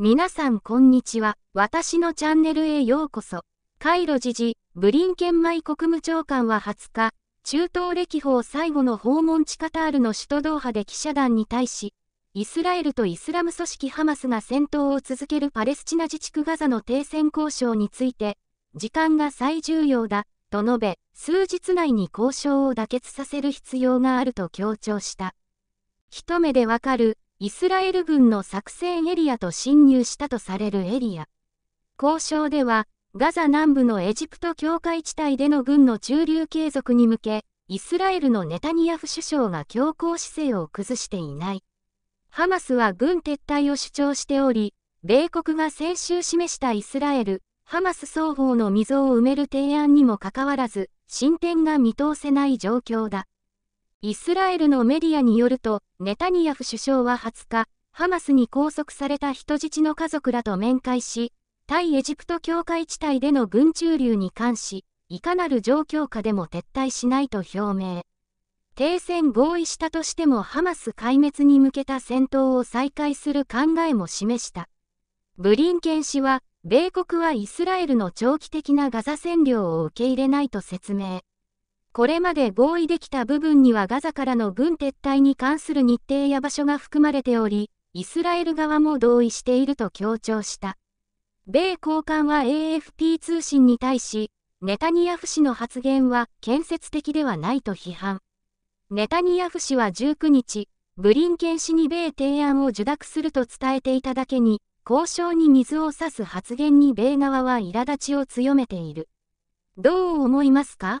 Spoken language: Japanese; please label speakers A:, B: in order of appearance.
A: 皆さんこんにちは。私のチャンネルへようこそ。カイロ時事、ブリンケンマイ国務長官は20日、中東歴訪最後の訪問地カタールの首都ドーハで記者団に対し、イスラエルとイスラム組織ハマスが戦闘を続けるパレスチナ自治区ガザの停戦交渉について、時間が最重要だ、と述べ、数日内に交渉を妥結させる必要があると強調した。一目でわかる、イスラエル軍の作戦エリアと侵入したとされるエリア。交渉では、ガザ南部のエジプト境界地帯での軍の駐留継続に向け、イスラエルのネタニヤフ首相が強硬姿勢を崩していない。ハマスは軍撤退を主張しており、米国が先週示したイスラエル、ハマス双方の溝を埋める提案にもかかわらず、進展が見通せない状況だ。イスラエルのメディアによると、ネタニヤフ首相は20日、ハマスに拘束された人質の家族らと面会し、対エジプト境界地帯での軍駐留に関し、いかなる状況下でも撤退しないと表明。停戦合意したとしてもハマス壊滅に向けた戦闘を再開する考えも示した。ブリンケン氏は、米国はイスラエルの長期的なガザ占領を受け入れないと説明。これまで合意できた部分にはガザからの軍撤退に関する日程や場所が含まれており、イスラエル側も同意していると強調した。米高官は AFP 通信に対し、ネタニヤフ氏の発言は建設的ではないと批判。ネタニヤフ氏は19日、ブリンケン氏に米提案を受諾すると伝えていただけに、交渉に水を差す発言に米側は苛立ちを強めている。どう思いますか